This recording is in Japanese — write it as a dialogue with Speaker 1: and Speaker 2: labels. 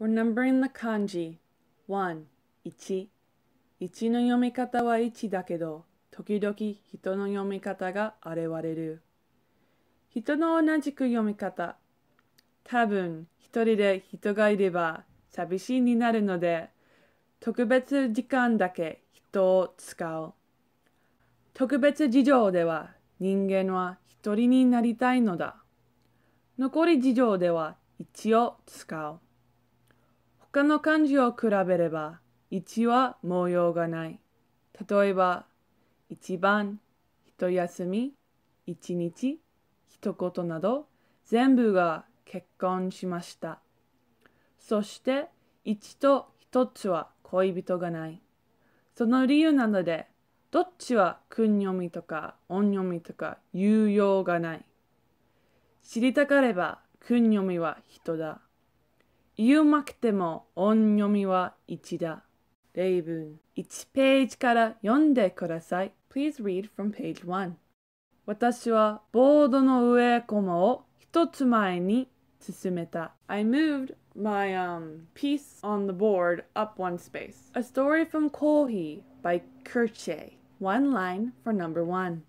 Speaker 1: We're numbering the kanji. 1, 1。1の読み方は1だけど、時々人の読み方が現れる。人の同じく読み方。多分、一人で人がいれば寂しいになるので、特別時間だけ人を使う。特別事情では人間は一人になりたいのだ。残り事情では一を使う。他の漢字を比べれば、1は模様がない。例えば、一番、一休み、一日、一言など、全部が結婚しました。そして、一と一つは恋人がない。その理由なので、どっちは訓読みとか音読みとか言うようがない。知りたかれば訓読みは人だ。言うまくても音読みは1だ。例文1ページから読んでください。Please read from page 1. 私はボードの上コマを一つ前に進めた。I moved my um, piece on the board up one space. A story from Kohi by Kirche. One line for number one.